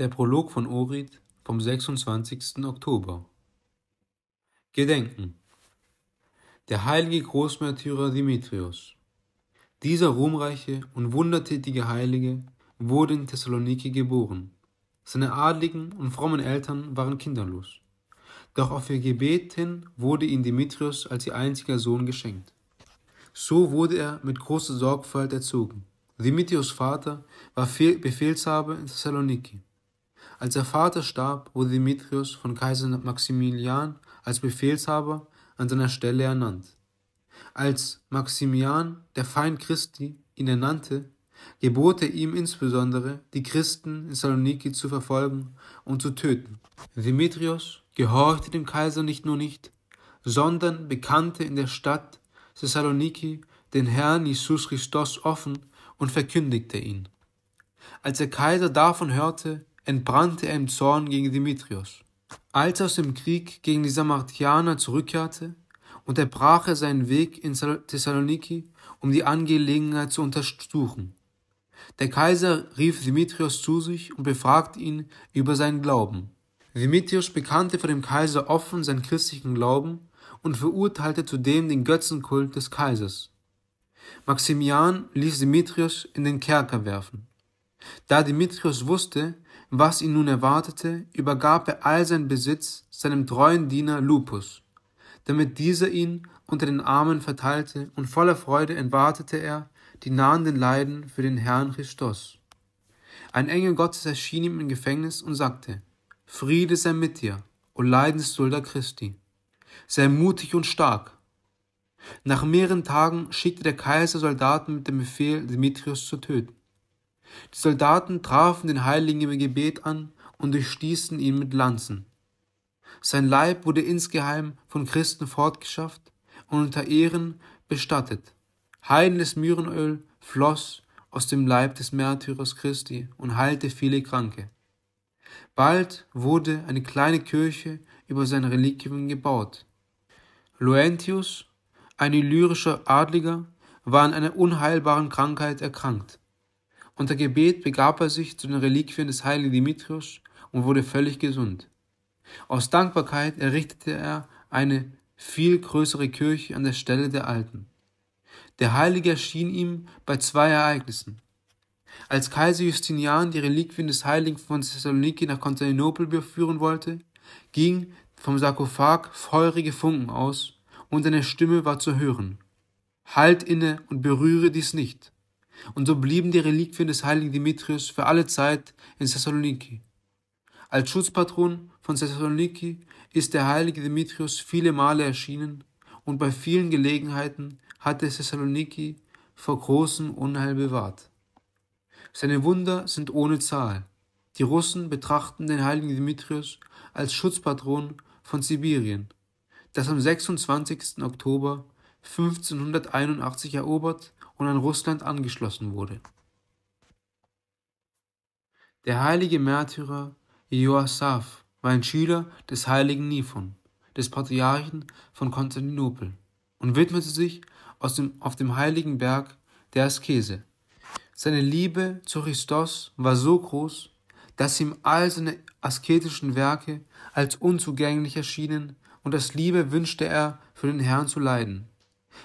Der Prolog von Orit vom 26. Oktober. Gedenken. Der heilige Großmärtyrer Dimitrios. Dieser ruhmreiche und wundertätige Heilige wurde in Thessaloniki geboren. Seine adligen und frommen Eltern waren kinderlos. Doch auf ihr Gebet hin wurde ihm Dimitrios als ihr einziger Sohn geschenkt. So wurde er mit großer Sorgfalt erzogen. Dimitrios Vater war Befehlshaber in Thessaloniki. Als der Vater starb, wurde Demetrius von Kaiser Maximilian als Befehlshaber an seiner Stelle ernannt. Als Maximian, der Feind Christi, ihn ernannte, gebot er ihm insbesondere, die Christen in Saloniki zu verfolgen und zu töten. Demetrius gehorchte dem Kaiser nicht nur nicht, sondern bekannte in der Stadt Thessaloniki den Herrn Jesus Christus offen und verkündigte ihn. Als der Kaiser davon hörte, entbrannte er im Zorn gegen Demetrios. Als er aus dem Krieg gegen die Samaritaner zurückkehrte, unterbrach er seinen Weg in Thessaloniki, um die Angelegenheit zu untersuchen. Der Kaiser rief Demetrios zu sich und befragte ihn über seinen Glauben. Demetrios bekannte vor dem Kaiser offen seinen christlichen Glauben und verurteilte zudem den Götzenkult des Kaisers. Maximian ließ Demetrios in den Kerker werfen. Da Demetrios wusste, was ihn nun erwartete, übergab er all seinen Besitz seinem treuen Diener Lupus, damit dieser ihn unter den Armen verteilte, und voller Freude entwartete er die nahenden Leiden für den Herrn Christus. Ein Engel Gottes erschien ihm im Gefängnis und sagte, Friede sei mit dir, o Leidensdulder Christi. Sei mutig und stark. Nach mehreren Tagen schickte der Kaiser Soldaten mit dem Befehl, Demetrius zu töten. Die Soldaten trafen den Heiligen im Gebet an und durchstießen ihn mit Lanzen. Sein Leib wurde insgeheim von Christen fortgeschafft und unter Ehren bestattet. Heilendes Myrrenöl floss aus dem Leib des Märtyrers Christi und heilte viele Kranke. Bald wurde eine kleine Kirche über seine Reliquien gebaut. Luentius, ein illyrischer Adliger, war an einer unheilbaren Krankheit erkrankt. Unter Gebet begab er sich zu den Reliquien des heiligen Dimitrios und wurde völlig gesund. Aus Dankbarkeit errichtete er eine viel größere Kirche an der Stelle der alten. Der Heilige erschien ihm bei zwei Ereignissen. Als Kaiser Justinian die Reliquien des Heiligen von Thessaloniki nach Konstantinopel überführen wollte, ging vom Sarkophag feurige Funken aus und eine Stimme war zu hören. Halt inne und berühre dies nicht. Und so blieben die Reliquien des heiligen Demetrius für alle Zeit in Thessaloniki. Als Schutzpatron von Thessaloniki ist der heilige Demetrius viele Male erschienen und bei vielen Gelegenheiten hat er Thessaloniki vor großem Unheil bewahrt. Seine Wunder sind ohne Zahl. Die Russen betrachten den heiligen Demetrius als Schutzpatron von Sibirien, das am 26. Oktober 1581 erobert und an Russland angeschlossen wurde. Der heilige Märtyrer Ioasaf war ein Schüler des heiligen Niphon, des Patriarchen von Konstantinopel, und widmete sich dem, auf dem heiligen Berg der Askese. Seine Liebe zu Christus war so groß, dass ihm all seine asketischen Werke als unzugänglich erschienen und als Liebe wünschte er, für den Herrn zu leiden.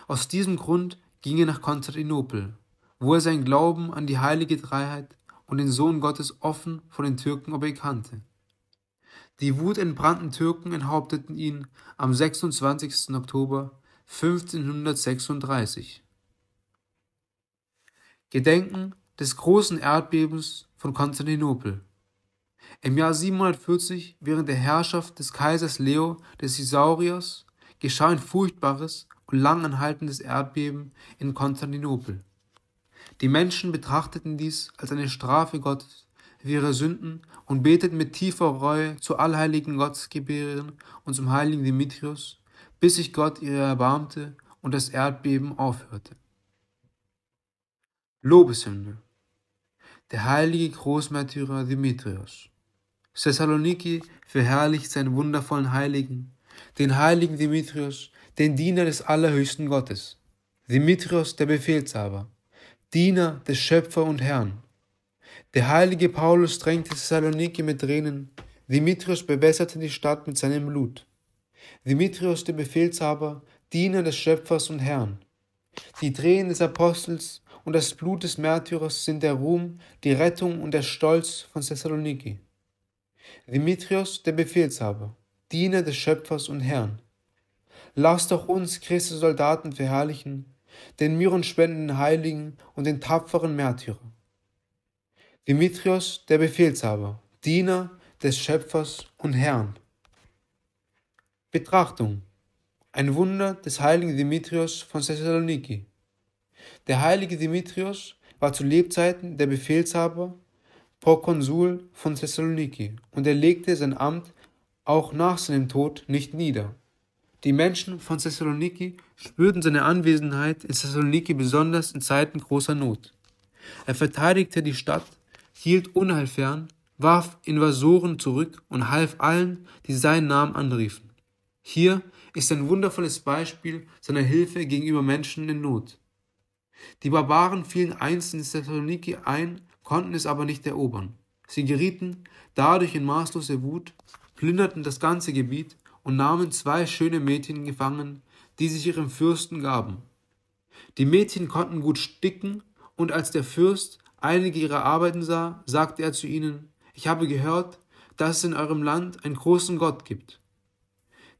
Aus diesem Grund ging er nach Konstantinopel, wo er seinen Glauben an die heilige Dreiheit und den Sohn Gottes offen von den Türken bekannte. Die wutentbrannten Türken enthaupteten ihn am 26. Oktober 1536. Gedenken des großen Erdbebens von Konstantinopel. Im Jahr 740, während der Herrschaft des Kaisers Leo des Isaurios, geschah ein furchtbares langanhaltendes Erdbeben in Konstantinopel. Die Menschen betrachteten dies als eine Strafe Gottes für ihre Sünden und beteten mit tiefer Reue zur allheiligen Gottesgebärerin und zum heiligen Demetrius, bis sich Gott ihrer erbarmte und das Erdbeben aufhörte. Lobeshymne Der heilige Großmärtyrer Demetrius Thessaloniki verherrlicht seinen wundervollen Heiligen, den heiligen Demetrius, den Diener des allerhöchsten Gottes, Dimitrios der Befehlshaber, Diener des Schöpfer und Herrn. Der heilige Paulus drängte Thessaloniki mit Tränen, Dimitrios bewässerte die Stadt mit seinem Blut. Dimitrios der Befehlshaber, Diener des Schöpfers und Herrn. Die Tränen des Apostels und das Blut des Märtyrers sind der Ruhm, die Rettung und der Stolz von Thessaloniki. Dimitrios der Befehlshaber, Diener des Schöpfers und Herrn. Lasst doch uns, Christi Soldaten, verherrlichen, den myrrenspendenden Heiligen und den tapferen Märtyrer. Dimitrios, der Befehlshaber, Diener des Schöpfers und Herrn. Betrachtung. Ein Wunder des heiligen Dimitrios von Thessaloniki. Der heilige Dimitrios war zu Lebzeiten der Befehlshaber, Prokonsul von Thessaloniki und er legte sein Amt auch nach seinem Tod nicht nieder. Die Menschen von Thessaloniki spürten seine Anwesenheit in Thessaloniki besonders in Zeiten großer Not. Er verteidigte die Stadt, hielt Unheil fern, warf Invasoren zurück und half allen, die seinen Namen anriefen. Hier ist ein wundervolles Beispiel seiner Hilfe gegenüber Menschen in Not. Die Barbaren fielen einst in Thessaloniki ein, konnten es aber nicht erobern. Sie gerieten dadurch in maßlose Wut, plünderten das ganze Gebiet und nahmen zwei schöne Mädchen gefangen, die sich ihrem Fürsten gaben. Die Mädchen konnten gut sticken, und als der Fürst einige ihrer Arbeiten sah, sagte er zu ihnen, ich habe gehört, dass es in eurem Land einen großen Gott gibt,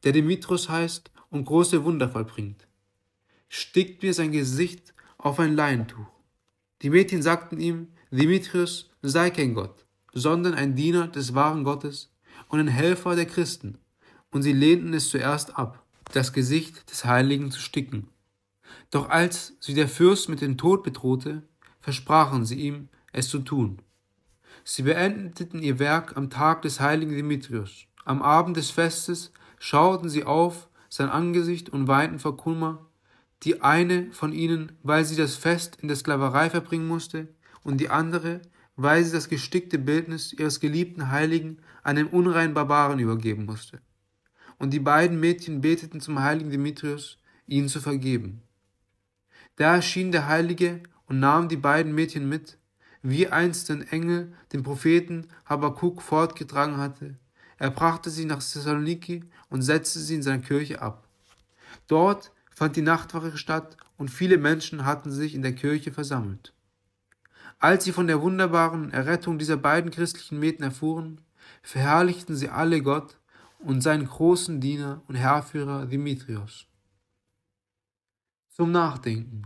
der Demetrius heißt und große Wunder vollbringt. Stickt mir sein Gesicht auf ein Leintuch. Die Mädchen sagten ihm, Demetrius sei kein Gott, sondern ein Diener des wahren Gottes und ein Helfer der Christen und sie lehnten es zuerst ab, das Gesicht des Heiligen zu sticken. Doch als sie der Fürst mit dem Tod bedrohte, versprachen sie ihm, es zu tun. Sie beendeten ihr Werk am Tag des heiligen Dimitrios. Am Abend des Festes schauten sie auf sein Angesicht und weinten vor Kummer, die eine von ihnen, weil sie das Fest in der Sklaverei verbringen musste, und die andere, weil sie das gestickte Bildnis ihres geliebten Heiligen einem unreinen Barbaren übergeben musste und die beiden Mädchen beteten zum heiligen Demetrius, ihnen zu vergeben. Da erschien der Heilige und nahm die beiden Mädchen mit, wie einst den Engel den Propheten Habakuk fortgetragen hatte. Er brachte sie nach Thessaloniki und setzte sie in seine Kirche ab. Dort fand die Nachtwache statt und viele Menschen hatten sich in der Kirche versammelt. Als sie von der wunderbaren Errettung dieser beiden christlichen Mädchen erfuhren, verherrlichten sie alle Gott und seinen großen Diener und Herrführer Dimitrios. Zum Nachdenken.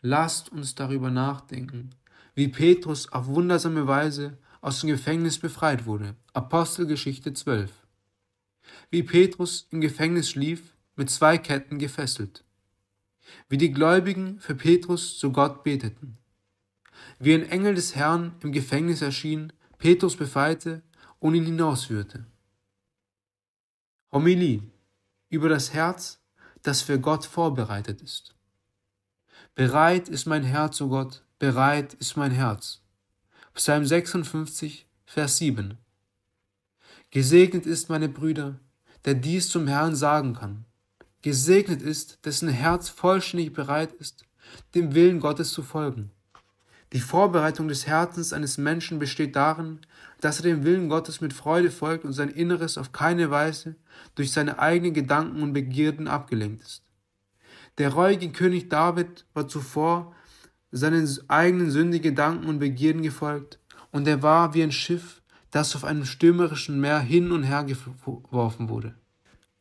Lasst uns darüber nachdenken, wie Petrus auf wundersame Weise aus dem Gefängnis befreit wurde. Apostelgeschichte 12. Wie Petrus im Gefängnis schlief, mit zwei Ketten gefesselt. Wie die Gläubigen für Petrus zu Gott beteten. Wie ein Engel des Herrn im Gefängnis erschien, Petrus befreite und ihn hinausführte. Homilie über das Herz, das für Gott vorbereitet ist. Bereit ist mein Herz, o oh Gott, bereit ist mein Herz. Psalm 56, Vers 7. Gesegnet ist, meine Brüder, der dies zum Herrn sagen kann. Gesegnet ist, dessen Herz vollständig bereit ist, dem Willen Gottes zu folgen. Die Vorbereitung des Herzens eines Menschen besteht darin, dass er dem Willen Gottes mit Freude folgt und sein Inneres auf keine Weise durch seine eigenen Gedanken und Begierden abgelenkt ist. Der reuige König David war zuvor seinen eigenen sündigen Gedanken und Begierden gefolgt, und er war wie ein Schiff, das auf einem stürmerischen Meer hin und her geworfen wurde.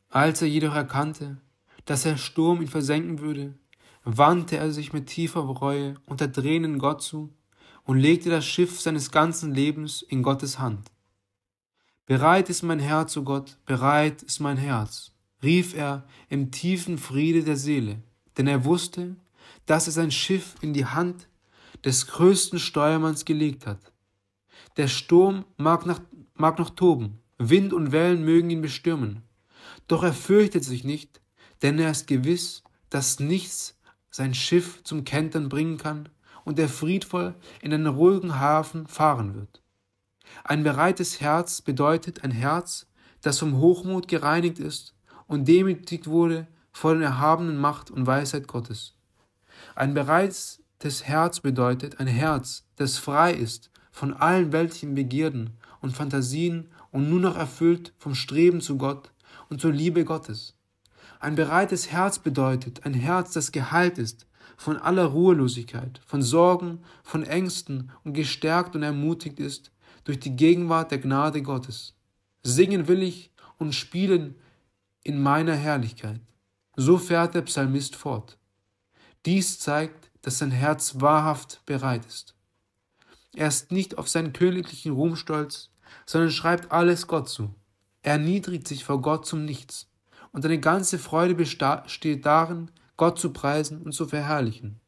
Als er jedoch erkannte, dass der Sturm ihn versenken würde, wandte er sich mit tiefer Reue unter Tränen Gott zu und legte das Schiff seines ganzen Lebens in Gottes Hand. Bereit ist mein Herz, o oh Gott, bereit ist mein Herz, rief er im tiefen Friede der Seele, denn er wusste, dass er sein Schiff in die Hand des größten Steuermanns gelegt hat. Der Sturm mag, nach, mag noch toben, Wind und Wellen mögen ihn bestürmen, doch er fürchtet sich nicht, denn er ist gewiss, dass nichts sein Schiff zum Kentern bringen kann und er friedvoll in einen ruhigen Hafen fahren wird. Ein bereites Herz bedeutet ein Herz, das vom Hochmut gereinigt ist und demütigt wurde vor der erhabenen Macht und Weisheit Gottes. Ein bereites Herz bedeutet ein Herz, das frei ist von allen weltlichen Begierden und Fantasien und nur noch erfüllt vom Streben zu Gott und zur Liebe Gottes. Ein bereites Herz bedeutet ein Herz, das geheilt ist von aller Ruhelosigkeit, von Sorgen, von Ängsten und gestärkt und ermutigt ist durch die Gegenwart der Gnade Gottes. Singen will ich und spielen in meiner Herrlichkeit. So fährt der Psalmist fort. Dies zeigt, dass sein Herz wahrhaft bereit ist. Er ist nicht auf seinen königlichen Ruhm stolz, sondern schreibt alles Gott zu. Er niedrigt sich vor Gott zum Nichts und deine ganze Freude besteht darin, Gott zu preisen und zu verherrlichen.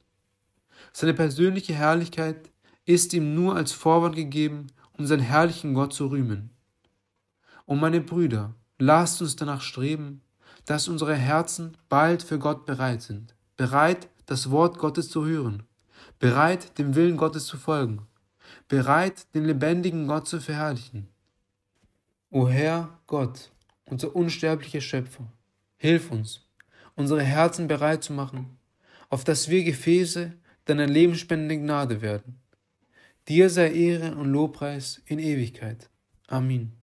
Seine persönliche Herrlichkeit ist ihm nur als Vorwand gegeben, um seinen herrlichen Gott zu rühmen. Und meine Brüder, lasst uns danach streben, dass unsere Herzen bald für Gott bereit sind, bereit, das Wort Gottes zu hören, bereit, dem Willen Gottes zu folgen, bereit, den lebendigen Gott zu verherrlichen. O Herr Gott, unser unsterblicher Schöpfer, Hilf uns, unsere Herzen bereit zu machen, auf dass wir Gefäße deiner lebensspendenden Gnade werden. Dir sei Ehre und Lobpreis in Ewigkeit. Amen.